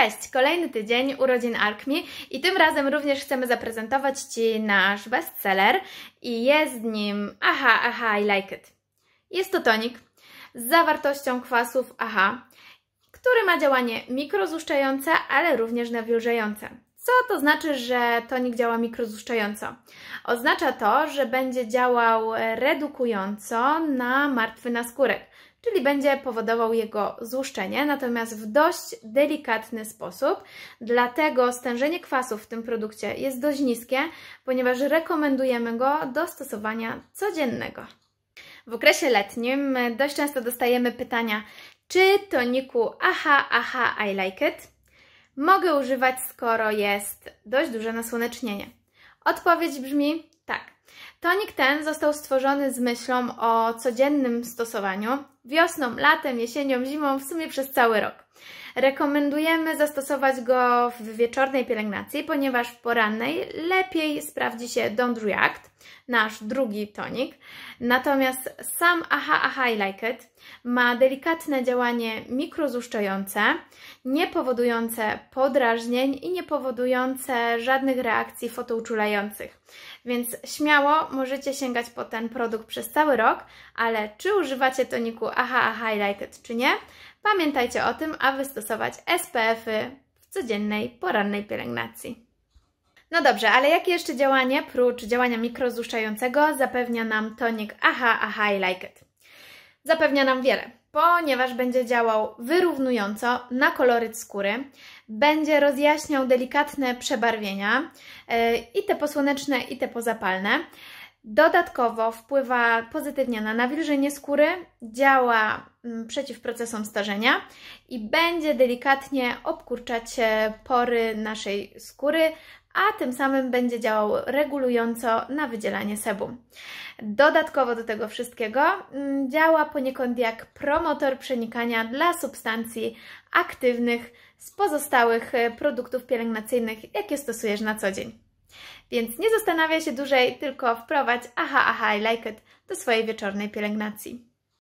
Cześć! Kolejny tydzień urodzin Alkmi i tym razem również chcemy zaprezentować Ci nasz bestseller i jest nim Aha, Aha I Like It. Jest to tonik z zawartością kwasów Aha, który ma działanie mikrozuszczające, ale również nawilżające. Co to znaczy, że tonik działa mikrozuszczająco? Oznacza to, że będzie działał redukująco na martwy naskórek, czyli będzie powodował jego złuszczenie, natomiast w dość delikatny sposób. Dlatego stężenie kwasów w tym produkcie jest dość niskie, ponieważ rekomendujemy go do stosowania codziennego. W okresie letnim dość często dostajemy pytania, czy toniku aha, aha, I like it mogę używać, skoro jest dość duże nasłonecznienie? Odpowiedź brzmi tak. Tonik ten został stworzony z myślą o codziennym stosowaniu, wiosną, latem, jesienią, zimą, w sumie przez cały rok. Rekomendujemy zastosować go w wieczornej pielęgnacji, ponieważ w porannej lepiej sprawdzi się Don't React, nasz drugi tonik. Natomiast sam Aha Aha I Like It ma delikatne działanie mikrozuszczające, nie powodujące podrażnień i nie powodujące żadnych reakcji fotouczulających. Więc śmiało możecie sięgać po ten produkt przez cały rok, ale czy używacie toniku aha, aha, I like it, czy nie, pamiętajcie o tym, aby stosować SPF-y w codziennej, porannej pielęgnacji. No dobrze, ale jakie jeszcze działanie, prócz działania mikrozuszającego zapewnia nam tonik aha, aha, I like it? Zapewnia nam wiele, ponieważ będzie działał wyrównująco na koloryt skóry, będzie rozjaśniał delikatne przebarwienia, y, i te posłoneczne, i te pozapalne. Dodatkowo wpływa pozytywnie na nawilżenie skóry, działa mm, przeciw procesom starzenia i będzie delikatnie obkurczać e, pory naszej skóry, a tym samym będzie działał regulująco na wydzielanie sebum. Dodatkowo do tego wszystkiego mm, działa poniekąd jak promotor przenikania dla substancji aktywnych z pozostałych e, produktów pielęgnacyjnych, jakie stosujesz na co dzień. Więc nie zastanawia się dłużej, tylko wprowadź aha, aha i like it do swojej wieczornej pielęgnacji.